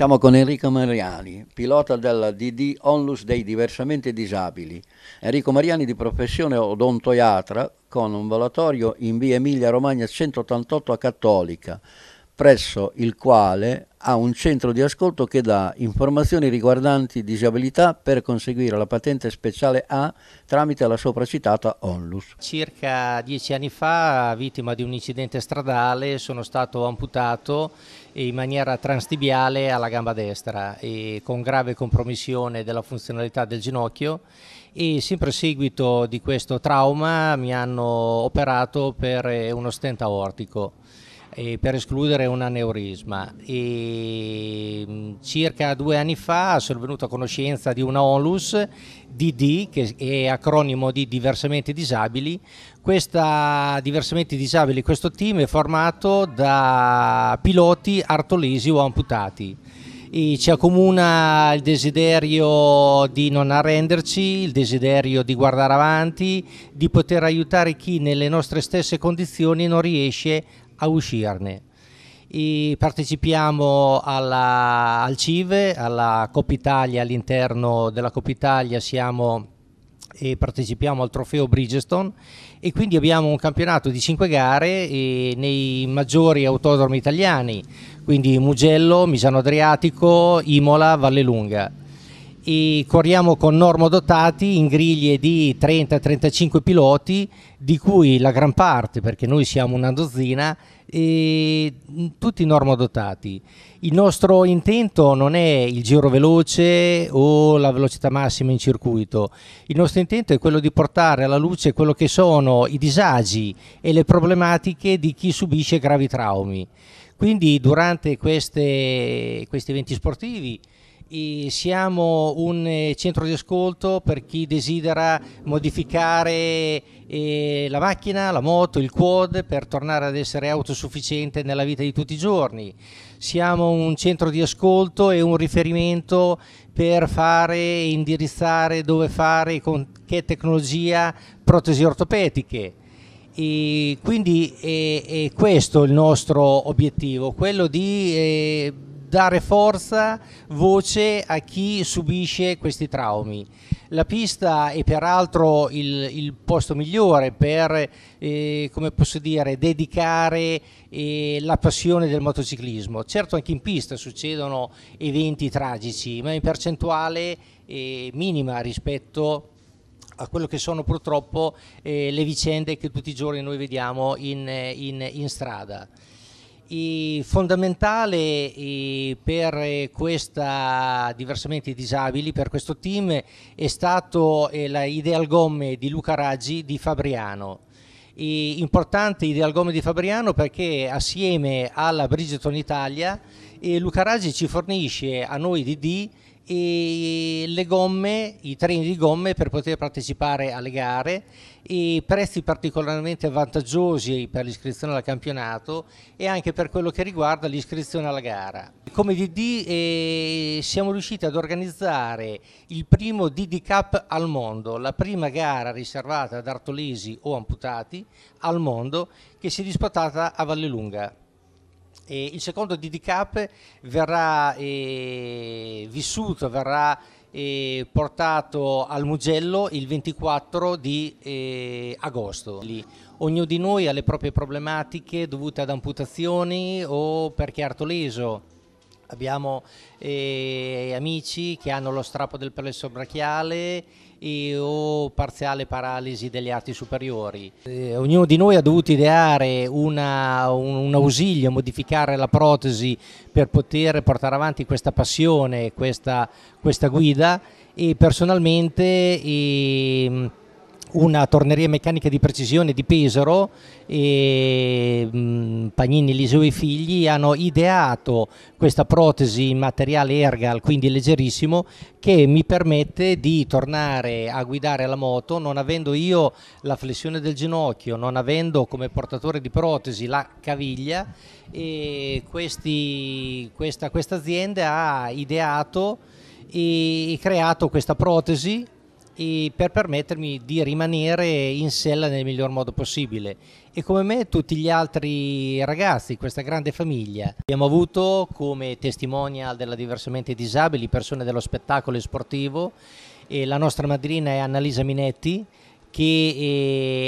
Siamo con Enrico Mariani, pilota della DD Onlus dei diversamente disabili. Enrico Mariani di professione odontoiatra con un volatorio in via Emilia Romagna 188 a Cattolica presso il quale ha un centro di ascolto che dà informazioni riguardanti disabilità per conseguire la patente speciale A tramite la sopracitata onlus. Circa dieci anni fa, vittima di un incidente stradale, sono stato amputato in maniera transtibiale alla gamba destra e con grave compromissione della funzionalità del ginocchio e sempre a seguito di questo trauma mi hanno operato per uno stent aortico eh, per escludere un aneurisma. E, mm, circa due anni fa sono venuto a conoscenza di una onlus DD, che è acronimo di diversamente disabili. Questa diversamente disabili, questo team è formato da piloti artolesi o amputati E ci accomuna il desiderio di non arrenderci, il desiderio di guardare avanti, di poter aiutare chi nelle nostre stesse condizioni non riesce a uscirne. E partecipiamo alla, al CIVE, alla Coppa Italia, all'interno della Coppa Italia siamo e partecipiamo al trofeo Bridgestone e quindi abbiamo un campionato di 5 gare nei maggiori autodromi italiani, quindi Mugello, Misano Adriatico, Imola, Valle Lunga e corriamo con Normo dotati in griglie di 30-35 piloti, di cui la gran parte, perché noi siamo una dozzina, e tutti dotati Il nostro intento non è il giro veloce o la velocità massima in circuito, il nostro intento è quello di portare alla luce quello che sono i disagi e le problematiche di chi subisce gravi traumi. Quindi durante queste, questi eventi sportivi e siamo un eh, centro di ascolto per chi desidera modificare eh, la macchina, la moto, il quad per tornare ad essere autosufficiente nella vita di tutti i giorni. Siamo un centro di ascolto e un riferimento per fare e indirizzare dove fare, con che tecnologia, protesi ortopediche. E quindi è, eh, è questo il nostro obiettivo, quello di eh, dare forza, voce a chi subisce questi traumi. La pista è peraltro il, il posto migliore per, eh, come posso dire, dedicare eh, la passione del motociclismo. Certo anche in pista succedono eventi tragici, ma in percentuale eh, minima rispetto a quello che sono purtroppo eh, le vicende che tutti i giorni noi vediamo in, eh, in, in strada. E fondamentale e per eh, questa diversamente disabili, per questo team, è stato eh, la Ideal Gomme di Luca Raggi di Fabriano. E importante Ideal Gomme di Fabriano perché assieme alla Bridgeton Italia e eh, Luca Raggi ci fornisce a noi di D e le gomme, i treni di gomme per poter partecipare alle gare e prezzi particolarmente vantaggiosi per l'iscrizione al campionato e anche per quello che riguarda l'iscrizione alla gara. Come DD eh, siamo riusciti ad organizzare il primo DD Cup al mondo, la prima gara riservata ad artolesi o amputati al mondo che si è disputata a Vallelunga. E il secondo DDCAP verrà eh, vissuto, verrà eh, portato al Mugello il 24 di eh, agosto. Lì. Ognuno di noi ha le proprie problematiche dovute ad amputazioni o perché è artoleso. Abbiamo eh, amici che hanno lo strappo del pelle brachiale e, o parziale paralisi degli arti superiori. Eh, ognuno di noi ha dovuto ideare una, un, un, ausilio, modificare la protesi per poter portare avanti questa passione, questa, questa guida e personalmente... E, ehm, una torneria meccanica di precisione di Pesaro e mm, Pagnini, Liseo e i figli hanno ideato questa protesi in materiale ergal, quindi leggerissimo, che mi permette di tornare a guidare la moto non avendo io la flessione del ginocchio, non avendo come portatore di protesi la caviglia e questi, questa quest azienda ha ideato e creato questa protesi e per permettermi di rimanere in sella nel miglior modo possibile. E come me tutti gli altri ragazzi, questa grande famiglia, abbiamo avuto come testimonial della diversamente disabili persone dello spettacolo e sportivo e la nostra madrina è Annalisa Minetti che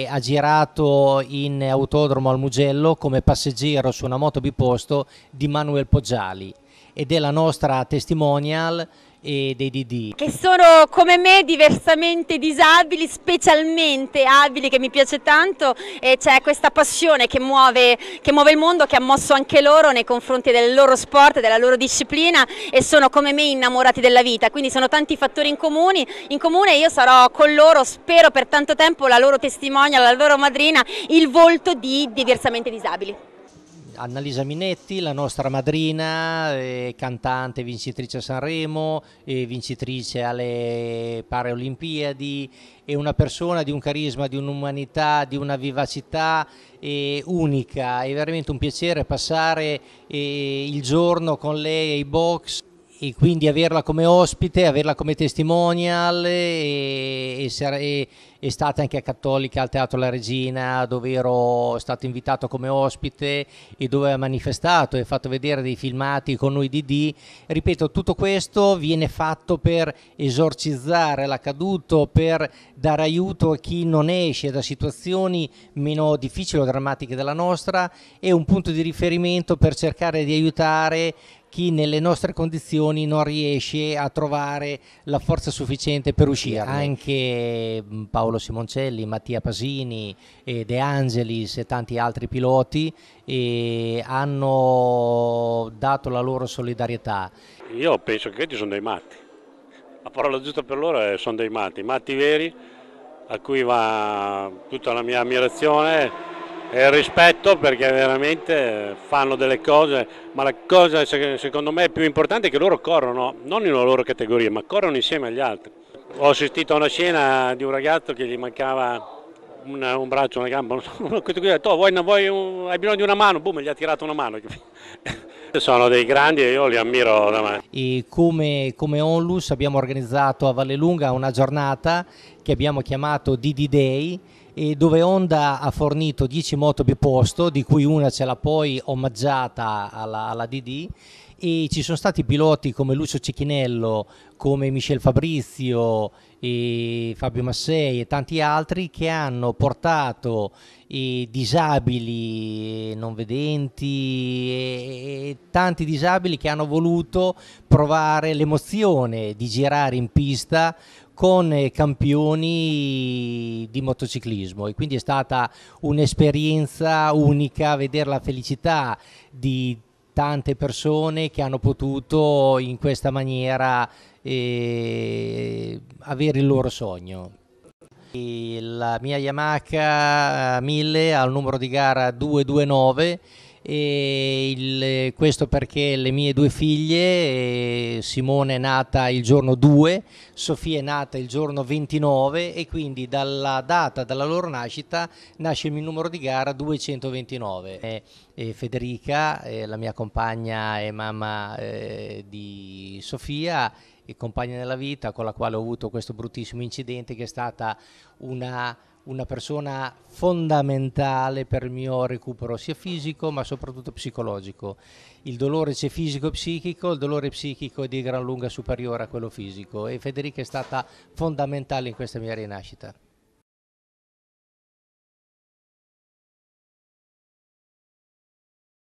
eh, ha girato in autodromo al Mugello come passeggero su una moto biposto di Manuel Poggiali ed è la nostra testimonial e dei DD. Che sono come me diversamente disabili, specialmente abili, che mi piace tanto e c'è questa passione che muove, che muove il mondo, che ha mosso anche loro nei confronti del loro sport, della loro disciplina e sono come me innamorati della vita, quindi sono tanti fattori in comune, in comune io sarò con loro, spero per tanto tempo, la loro testimonia, la loro madrina, il volto di diversamente disabili. Annalisa Minetti, la nostra madrina, eh, cantante, vincitrice a Sanremo, eh, vincitrice alle Paralimpiadi, è una persona di un carisma, di un'umanità, di una vivacità eh, unica. È veramente un piacere passare eh, il giorno con lei ai box e quindi averla come ospite, averla come testimonial e, e, e state anche a Cattolica al Teatro La Regina dove ero stato invitato come ospite e dove ha manifestato e fatto vedere dei filmati con noi di Ripeto, tutto questo viene fatto per esorcizzare l'accaduto, per dare aiuto a chi non esce da situazioni meno difficili o drammatiche della nostra e un punto di riferimento per cercare di aiutare chi nelle nostre condizioni non riesce a trovare la forza sufficiente per uscire. Anche mm, Paolo Simoncelli, Mattia Pasini, eh, De Angelis e tanti altri piloti eh, hanno dato la loro solidarietà. Io penso che questi sono dei matti, la parola giusta per loro è sono dei matti, matti veri a cui va tutta la mia ammirazione e rispetto perché veramente fanno delle cose, ma la cosa secondo me più importante è che loro corrono, non in una loro categoria, ma corrono insieme agli altri. Ho assistito a una scena di un ragazzo che gli mancava una, un braccio, una gamba, questo qui ha detto, oh, vuoi, vuoi un, hai bisogno di una mano, boom, gli ha tirato una mano. Sono dei grandi e io li ammiro da me. E come, come Onlus abbiamo organizzato a Vallelunga una giornata che abbiamo chiamato DD Day, dove Honda ha fornito 10 moto biposto, di cui una ce l'ha poi omaggiata alla, alla DD e ci sono stati piloti come Lucio Cecchinello, come Michel Fabrizio, Fabio Massei e tanti altri che hanno portato eh, disabili eh, non vedenti e eh, tanti disabili che hanno voluto provare l'emozione di girare in pista con eh, campioni di motociclismo e quindi è stata un'esperienza unica vedere la felicità di tante persone che hanno potuto in questa maniera eh, avere il loro sogno. La mia Yamaha 1000 ha il numero di gara 229 il, questo perché le mie due figlie, eh, Simone è nata il giorno 2, Sofia è nata il giorno 29 e quindi dalla data della loro nascita nasce il mio numero di gara 229. E, Federica, la mia compagna e mamma eh, di Sofia, e compagna della vita con la quale ho avuto questo bruttissimo incidente che è stata una una persona fondamentale per il mio recupero sia fisico ma soprattutto psicologico. Il dolore c'è fisico e psichico, il dolore psichico è di gran lunga superiore a quello fisico e Federica è stata fondamentale in questa mia rinascita.